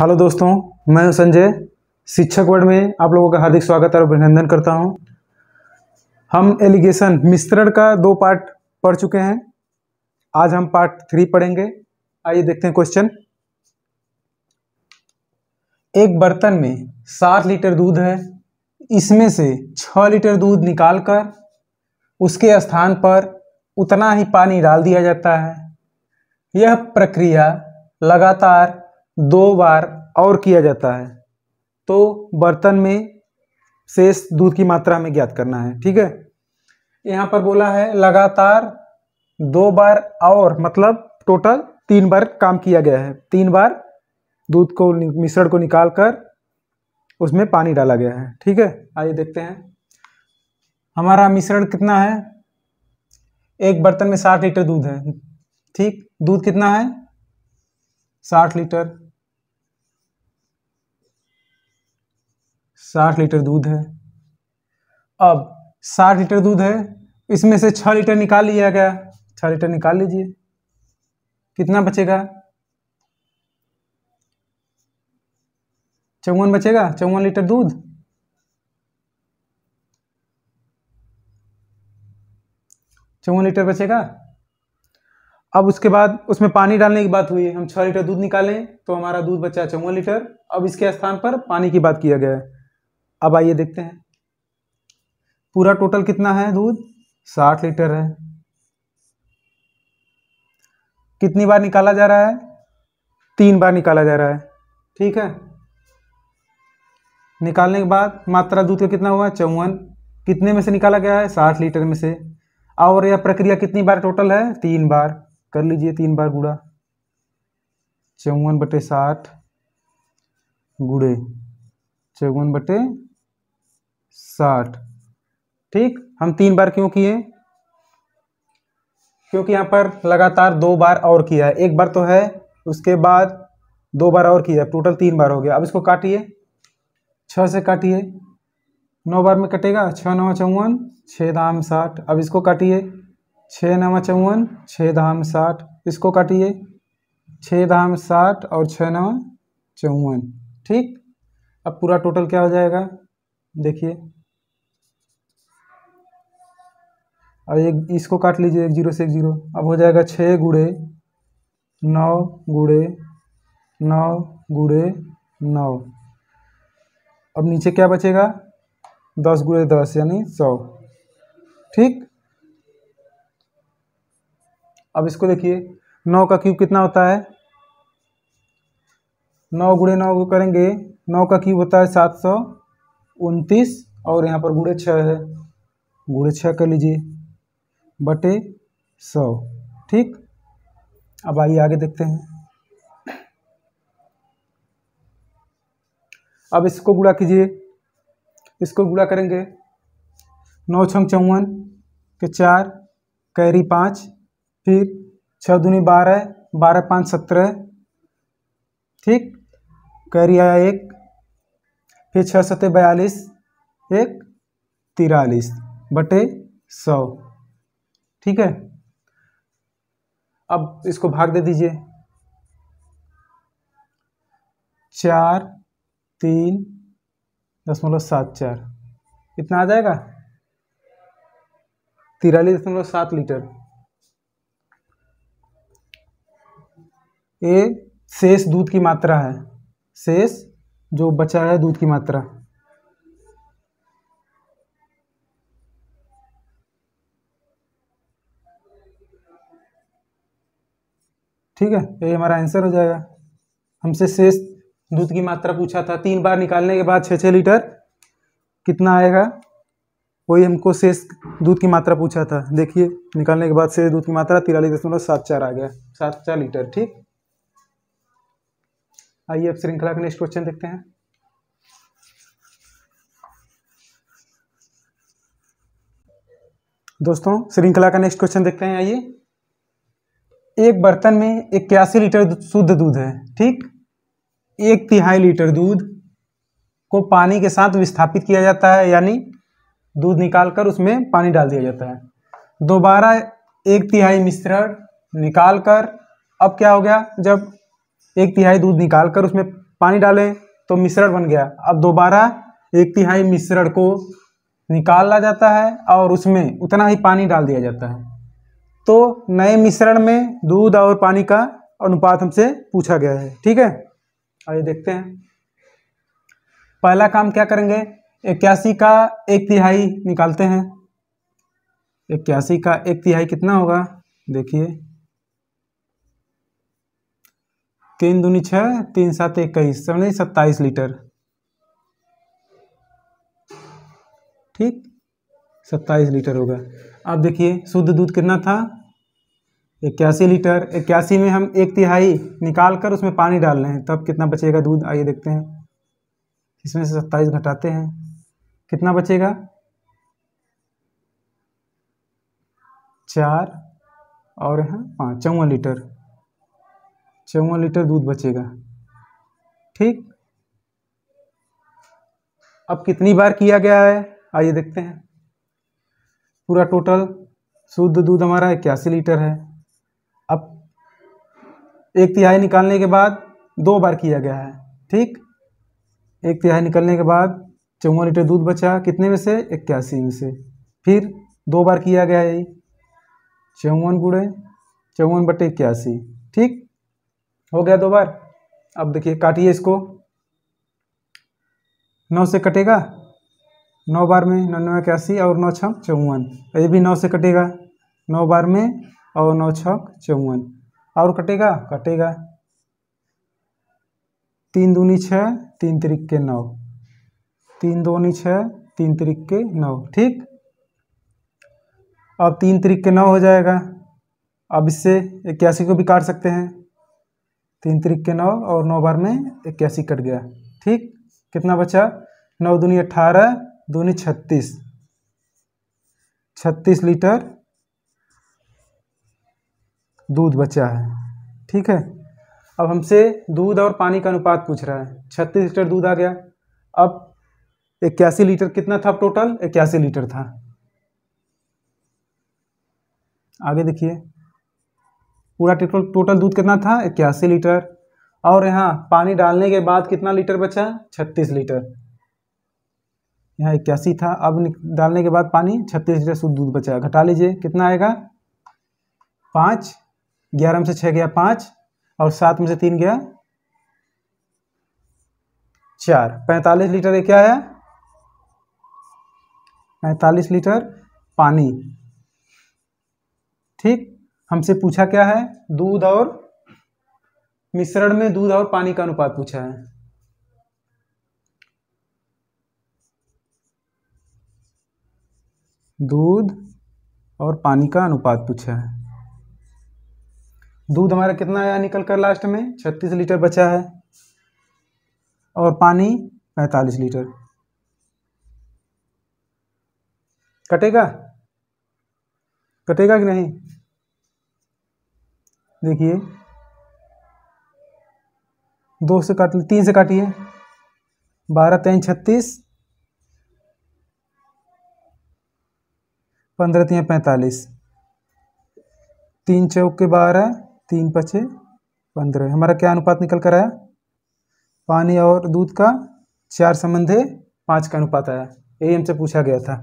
hello दोस्तों मैं हूं संजय शिक्षक वर्ड में आप लोगों का हार्दिक स्वागत और अभिनंदन करता हूं हम एलिगेशन मिश्रण का दो पार्ट पढ़ चुके हैं आज हम पार्ट थ्री पढ़ेंगे आइए देखते हैं क्वेश्चन एक बर्तन में सात लीटर दूध है इसमें से छ लीटर दूध निकालकर उसके स्थान पर उतना ही पानी डाल दिया जाता है यह प्रक्रिया लगातार दो बार और किया जाता है तो बर्तन में शेष दूध की मात्रा हमें ज्ञात करना है ठीक है यहाँ पर बोला है लगातार दो बार और मतलब टोटल तीन बार काम किया गया है तीन बार दूध को मिश्रण को निकाल कर उसमें पानी डाला गया है ठीक है आइए देखते हैं हमारा मिश्रण कितना है एक बर्तन में साठ लीटर दूध है ठीक दूध कितना है साठ लीटर साठ लीटर दूध है अब साठ लीटर दूध है इसमें से छः लीटर निकाल लिया गया छः लीटर निकाल लीजिए कितना बचेगा चौवन बचेगा चौवन लीटर दूध चौवन लीटर बचेगा अब उसके बाद उसमें पानी डालने की बात हुई हम छः लीटर दूध निकालें तो हमारा दूध बचा चौवन लीटर अब इसके स्थान पर पानी की बात किया गया है अब आइए देखते हैं पूरा टोटल कितना है दूध साठ लीटर है कितनी बार निकाला जा रहा है तीन बार निकाला जा रहा है ठीक है निकालने के बाद मात्रा दूध का कितना हुआ चौवन कितने में से निकाला गया है साठ लीटर में से और यह प्रक्रिया कितनी बार टोटल है तीन बार कर लीजिए तीन बार गुड़ा चौवन बटे साठ गुड़े चौवन बटे साठ ठीक हम तीन बार क्यों किए क्योंकि यहाँ पर लगातार दो बार और किया है एक बार तो है उसके बाद दो बार और किया टोटल तीन बार हो गया अब इसको काटिए छः से काटिए नौ बार में कटेगा छः नवा चौवन छः दाम साठ अब इसको काटिए छः नवा चौवन छः दाम साठ इसको काटिए छः दाम साठ और छः नवा चौवन ठीक अब पूरा टोटल क्या हो जाएगा देखिए और एक इसको काट लीजिए एक जीरो से एक जीरो अब हो जाएगा छः गुड़े नौ गुड़े नौ गुड़े नौ अब नीचे क्या बचेगा दस गुड़े दस यानी सौ ठीक अब इसको देखिए नौ का क्यूब कितना होता है नौ गुड़े नौ करेंगे नौ का क्यूब होता है सात सौ उनतीस और यहाँ पर गुड़े छः है गुड़े छः कर लीजिए बटे सौ ठीक अब आइए आगे देखते हैं अब इसको गुड़ा कीजिए इसको गुड़ा करेंगे नौ छंग चौवन के चार कैरी पाँच फिर छः दूनी बारह बारह पाँच सत्रह ठीक कैरी आया एक फिर छः सत्ते बयालीस एक तिरालीस बटे सौ ठीक है अब इसको भाग दे दीजिए चार तीन दशमलव सात चार इतना आ जाएगा तिरालीस दशमलव सात लीटर ये शेष दूध की मात्रा है शेष जो बचा है दूध की मात्रा ठीक है ये हमारा आंसर हो जाएगा हमसे शेष दूध की मात्रा पूछा था तीन बार निकालने के बाद छः छः लीटर कितना आएगा वही हमको शेष दूध की मात्रा पूछा था देखिए निकालने के बाद शेष दूध की मात्रा तिरालीस दशमलव सात चार आ गया सात चार लीटर ठीक आइए अब श्रृंखला का नेक्स्ट क्वेश्चन देखते हैं दोस्तों श्रृंखला का नेक्स्ट क्वेश्चन देखते हैं आइए एक बर्तन में इक्यासी लीटर शुद्ध दूध है ठीक एक तिहाई लीटर दूध को पानी के साथ विस्थापित किया जाता है यानी दूध निकालकर उसमें पानी डाल दिया जाता है दोबारा एक तिहाई मिश्रण निकालकर अब क्या हो गया जब एक तिहाई दूध निकाल कर उसमें पानी डालें तो मिश्रण बन गया अब दोबारा एक तिहाई मिश्रण को निकाला जाता है और उसमें उतना ही पानी डाल दिया जाता है तो नए मिश्रण में दूध और पानी का अनुपात हमसे पूछा गया है ठीक है आइए देखते हैं पहला काम क्या करेंगे इक्यासी का एक तिहाई निकालते हैं इक्यासी का एक तिहाई कितना होगा देखिए तीन दूनी छः तीन सात इक्कीस समझे सत्ताईस लीटर ठीक सत्ताईस लीटर होगा अब देखिए शुद्ध दूध कितना था इक्यासी लीटर इक्यासी में हम एक तिहाई निकाल कर उसमें पानी डाल रहे हैं तब कितना बचेगा दूध आइए देखते हैं इसमें से सत्ताईस घटाते हैं कितना बचेगा चार और यहाँ पाँच चौवन लीटर चौवन लीटर दूध बचेगा ठीक अब कितनी बार किया गया है आइए देखते हैं पूरा टोटल शुद्ध दूध हमारा इक्यासी लीटर है अब एक तिहाई निकालने के बाद दो बार किया गया है ठीक एक तिहाई निकलने के बाद चौवन लीटर दूध बचा कितने में से इक्यासी में से फिर दो बार किया गया है चौवन गुड़े चौवन बटे इक्यासी ठीक हो गया दो बार अब देखिए काटिए इसको नौ से कटेगा नौ बार में नन्नवे इक्यासी और नौ छः चौवन ये भी नौ से कटेगा नौ बार में और नौ छः चौवन और कटेगा कटेगा तीन दूनी छः तीन तरीक के नौ तीन दूनी छः तीन तरीक के नौ ठीक अब तीन तरीक के नौ हो जाएगा अब इससे इक्यासी को भी काट सकते हैं तीन तरीक के नौ और नौ बार में इक्यासी कट गया ठीक कितना बचा नौ दूनी अट्ठारह दूनी छत्तीस छत्तीस लीटर दूध बचा है ठीक है अब हमसे दूध और पानी का अनुपात पूछ रहा है छत्तीस लीटर दूध आ गया अब इक्यासी लीटर कितना था टोटल इक्यासी लीटर था आगे देखिए पूरा टोटल दूध कितना था इक्यासी लीटर और यहाँ पानी डालने के बाद कितना लीटर बचा छत्तीस लीटर यहाँ इक्यासी था अब डालने के बाद पानी छत्तीस लीटर शुद्ध दूध बचा घटा लीजिए कितना आएगा पाँच ग्यारह में से छः गया पाँच और सात में से तीन गया चार पैंतालीस लीटर ये क्या है पैंतालीस लीटर पानी ठीक हमसे पूछा क्या है दूध और मिश्रण में दूध और पानी का अनुपात पूछा है दूध और पानी का अनुपात पूछा है दूध हमारा कितना आया निकल कर लास्ट में छत्तीस लीटर बचा है और पानी 45 लीटर कटेगा कटेगा कि नहीं देखिए दो से काट तीन से काटिए बारह तीन छत्तीस पंद्रह तीन पैंतालीस तीन चौक के बारह तीन पचे पंद्रह हमारा क्या अनुपात निकल कर आया पानी और दूध का चार संबंध है पाँच का अनुपात आया यही हमसे पूछा गया था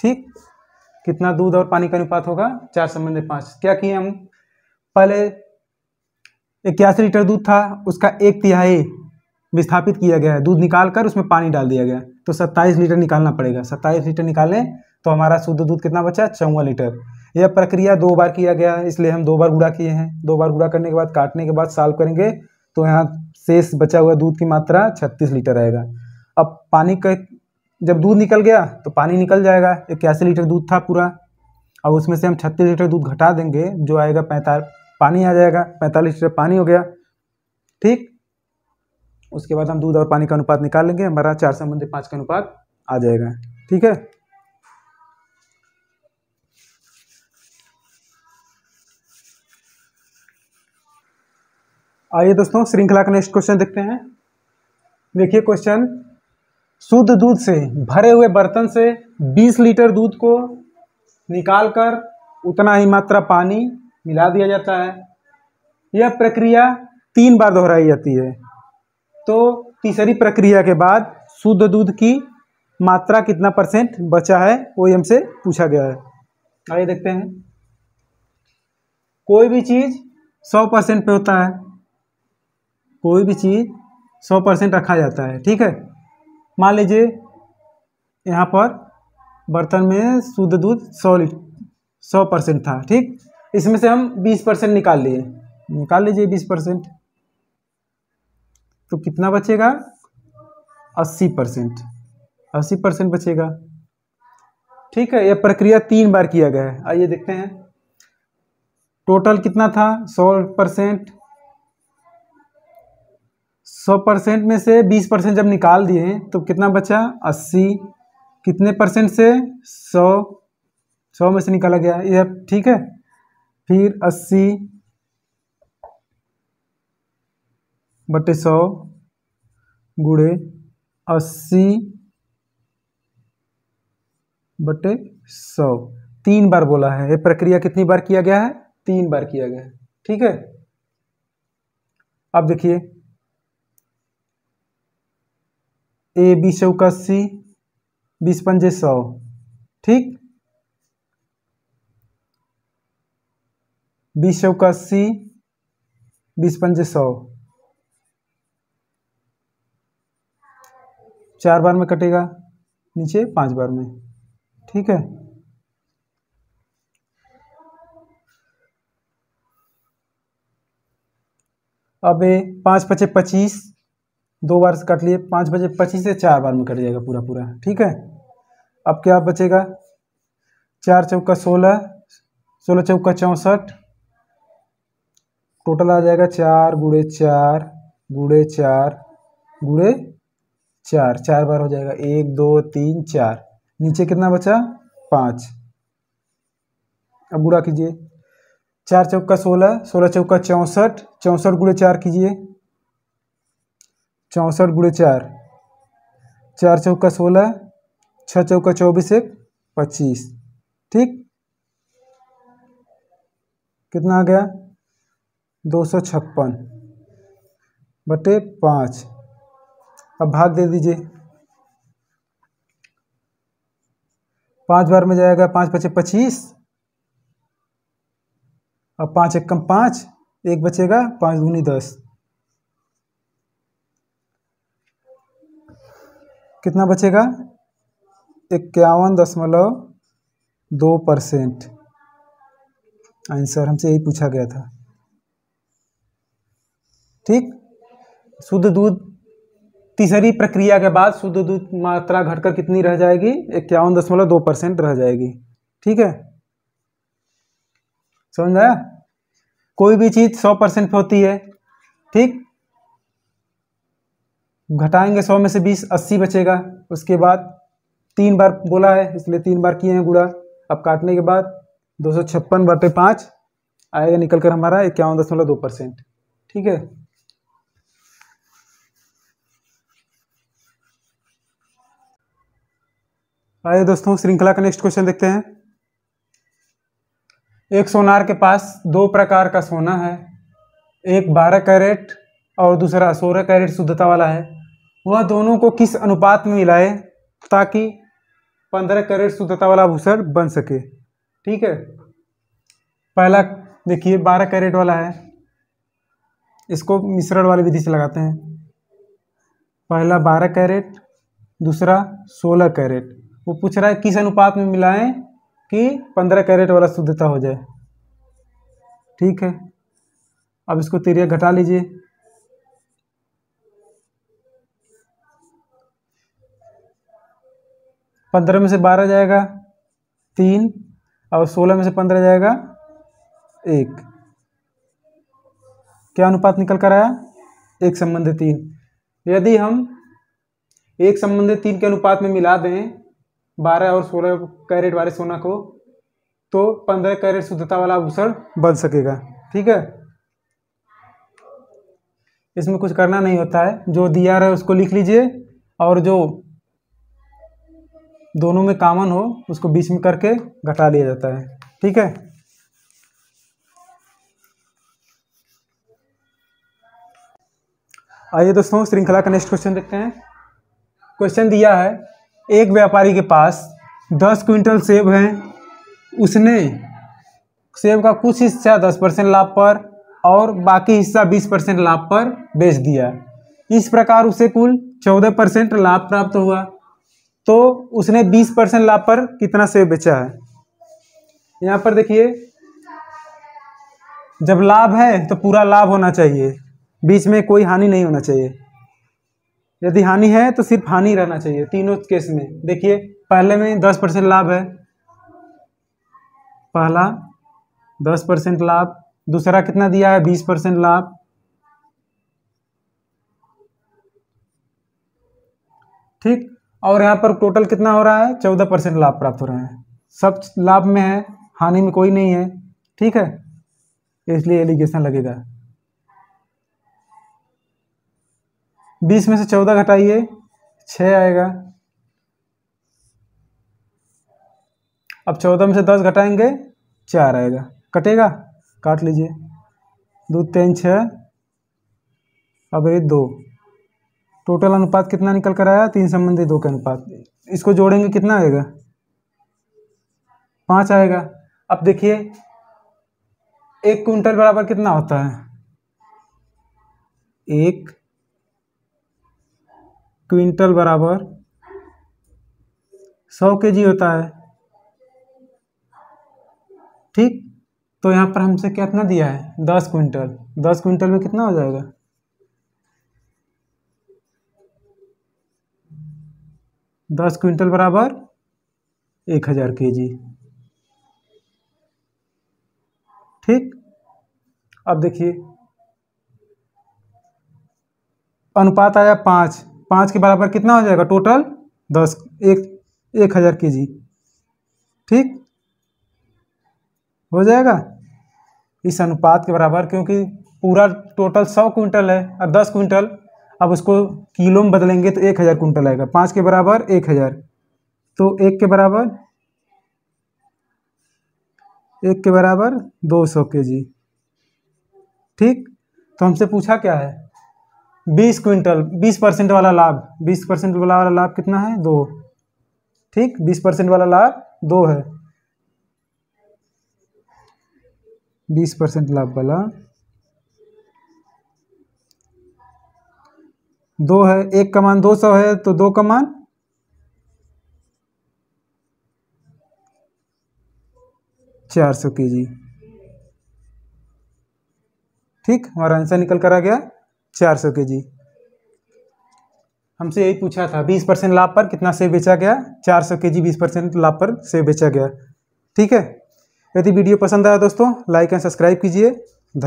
ठीक कितना दूध और पानी का अनुपात होगा चार संबंध पाँच क्या किए हम पहले इक्यासी लीटर दूध था उसका एक तिहाई विस्थापित किया गया है दूध निकाल कर उसमें पानी डाल दिया गया तो सत्ताईस लीटर निकालना पड़ेगा सत्ताईस लीटर निकालें तो हमारा शुद्ध दूध कितना बचा चौवन लीटर यह प्रक्रिया दो बार किया गया है इसलिए हम दो बार गुड़ा किए हैं दो बार गुड़ा करने के बाद काटने के बाद साल्व करेंगे तो यहाँ शेष बचा हुआ दूध की मात्रा छत्तीस लीटर आएगा अब पानी का जब दूध निकल गया तो पानी निकल जाएगा इक्यासी लीटर दूध था पूरा और उसमें से हम छत्तीस लीटर दूध घटा देंगे जो आएगा पैंताल पानी आ जाएगा पैंतालीस लीटर पानी हो गया ठीक उसके बाद हम दूध और पानी का अनुपात निकाल लेंगे हमारा चार सौ मंदिर पाँच का अनुपात आ जाएगा ठीक है आइए दोस्तों श्रृंखला का नेक्स्ट क्वेश्चन देखते हैं देखिए क्वेश्चन शुद्ध दूध से भरे हुए बर्तन से 20 लीटर दूध को निकाल कर उतना ही मात्रा पानी मिला दिया जाता है यह प्रक्रिया तीन बार दोहराई जाती है तो तीसरी प्रक्रिया के बाद शुद्ध दूध की मात्रा कितना परसेंट बचा है वो हमसे पूछा गया है आइए देखते हैं कोई भी चीज़ सौ परसेंट पे होता है कोई भी चीज़ सौ परसेंट रखा जाता है ठीक है मान लीजिए यहाँ पर बर्तन में शुद्ध दूध सौ सौ परसेंट था ठीक इसमें से हम बीस परसेंट निकाल लिए निकाल लीजिए बीस परसेंट तो कितना बचेगा अस्सी परसेंट अस्सी परसेंट बचेगा ठीक है यह प्रक्रिया तीन बार किया गया है आइए देखते हैं टोटल कितना था सौ परसेंट सौ परसेंट में से बीस परसेंट जब निकाल दिए तो कितना बचा अस्सी कितने परसेंट से सौ सौ में से निकाला गया यह ठीक है फिर अस्सी बटे सौ गुड़े अस्सी बटे सौ तीन बार बोला है यह प्रक्रिया कितनी बार किया गया है तीन बार किया गया है ठीक है अब देखिए ए बीस का इक्यासी बीस पंजे सौ ठीक बीस का इक्यासी बीस पंजे सौ चार बार में कटेगा नीचे पांच बार में ठीक है अब पाँच पचे पच्चीस दो बार से काट लिए पाँच बजे पच्चीस से चार बार में कट जाएगा पूरा पूरा ठीक है अब क्या बचेगा चार चौका सोलह सोलह चौका चौंसठ टोटल आ जाएगा चार गुड़े चार गुड़े चार गुड़े चार चार बार हो जाएगा एक दो तीन चार नीचे कितना बचा पाँच अब गुड़ा कीजिए चार चौका सोलह सोलह चौका चौंसठ चौंसठ गुड़े चार कीजिए चौंसठ गुड़े चार चार चौका सोलह छः चौका चौबीस एक पच्चीस ठीक कितना आ गया दो सौ छप्पन बटे पाँच अब भाग दे दीजिए पाँच बार में जाएगा पाँच पचे पच्चीस और पाँच एक कम पाँच एक बचेगा पाँच दूनी दस कितना बचेगा इक्यावन दशमलव दो परसेंट आंसर हमसे यही पूछा गया था ठीक शुद्ध दूध तीसरी प्रक्रिया के बाद शुद्ध दूध मात्रा घटकर कितनी रह जाएगी इक्यावन दशमलव दो परसेंट रह जाएगी ठीक है समझ आया कोई भी चीज़ सौ परसेंट होती है ठीक घटाएंगे सौ में से बीस अस्सी बचेगा उसके बाद तीन बार बोला है इसलिए तीन बार किए हैं गुड़ा अब काटने के बाद दो सौ छप्पन बटे पाँच आएगा निकल कर हमारा इक्यावन दशमलव दो परसेंट ठीक है आइए दोस्तों श्रृंखला का नेक्स्ट क्वेश्चन देखते हैं एक सोनार के पास दो प्रकार का सोना है एक बारह कैरेट और दूसरा सोलह कैरेट शुद्धता वाला है वह दोनों को किस अनुपात में मिलाए ताकि पंद्रह कैरेट शुद्धता वाला आभूषण बन सके ठीक है पहला देखिए बारह कैरेट वाला है इसको मिश्रण वाली विधि से लगाते हैं पहला बारह कैरेट दूसरा सोलह कैरेट वो पूछ रहा है किस अनुपात में मिलाएं कि पंद्रह कैरेट वाला शुद्धता हो जाए ठीक है अब इसको तिरिया घटा लीजिए पंद्रह में से बारह जाएगा तीन और सोलह में से पंद्रह जाएगा एक क्या अनुपात निकल कर आया एक संबंधित तीन यदि हम एक संबंधित तीन के अनुपात में मिला दें बारह और सोलह कैरेट वाले सोना को तो पंद्रह कैरेट शुद्धता वाला आभूषण बन सकेगा ठीक है इसमें कुछ करना नहीं होता है जो दिया रहा है उसको लिख लीजिए और जो दोनों में कॉमन हो उसको बीच में करके घटा लिया जाता है ठीक है आइए दोस्तों श्रृंखला का नेक्स्ट क्वेश्चन देखते हैं क्वेश्चन दिया है एक व्यापारी के पास दस क्विंटल सेब हैं उसने सेब का कुछ हिस्सा दस परसेंट लाभ पर और बाकी हिस्सा बीस परसेंट लाभ पर बेच दिया इस प्रकार उसे कुल चौदह परसेंट लाभ प्राप्त हुआ तो उसने 20 परसेंट लाभ पर कितना सेब बेचा है यहां पर देखिए जब लाभ है तो पूरा लाभ होना चाहिए बीच में कोई हानि नहीं होना चाहिए यदि हानि है तो सिर्फ हानि रहना चाहिए तीनों केस में देखिए पहले में दस परसेंट लाभ है पहला दस परसेंट लाभ दूसरा कितना दिया है बीस परसेंट लाभ ठीक और यहाँ पर टोटल कितना हो रहा है चौदह परसेंट लाभ प्राप्त हो रहे हैं सब लाभ में है हानि में कोई नहीं है ठीक है इसलिए एलिगेशन लगेगा बीस में से चौदह घटाइए छः आएगा अब चौदह में से दस घटाएंगे चार आएगा कटेगा काट लीजिए दो तीन छः अब ये दो टोटल अनुपात कितना निकल कर आया तीन संबंधी दो के अनुपात इसको जोड़ेंगे कितना आएगा पाँच आएगा अब देखिए एक क्विंटल बराबर कितना होता है एक क्विंटल बराबर सौ के जी होता है ठीक तो यहाँ पर हमसे कितना दिया है दस क्विंटल दस क्विंटल में कितना हो जाएगा दस क्विंटल बराबर एक हज़ार के जी ठीक अब देखिए अनुपात आया पाँच पाँच के बराबर कितना हो जाएगा टोटल दस एक एक हज़ार के जी ठीक हो जाएगा इस अनुपात के बराबर क्योंकि पूरा टोटल सौ क्विंटल है और दस क्विंटल अब उसको किलो में बदलेंगे तो एक हज़ार कुंटल आएगा पाँच के बराबर एक हज़ार तो एक के बराबर एक के बराबर दो सौ के जी ठीक तो हमसे पूछा क्या है बीस क्विंटल बीस परसेंट वाला लाभ बीस परसेंट वाला लाभ कितना है दो ठीक बीस परसेंट वाला लाभ दो है बीस परसेंट लाभ वाला दो है एक का मान दो सौ है तो दो का मान चार सौ के जी ठीक हमारा आंसर निकल कर आ गया चार सौ के जी हमसे यही पूछा था बीस परसेंट लाभ पर कितना सेव बेचा गया चार सौ के जी बीस परसेंट लाभ पर सेव बेचा गया ठीक है यदि वीडियो पसंद आया दोस्तों लाइक एंड सब्सक्राइब कीजिए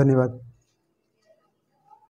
धन्यवाद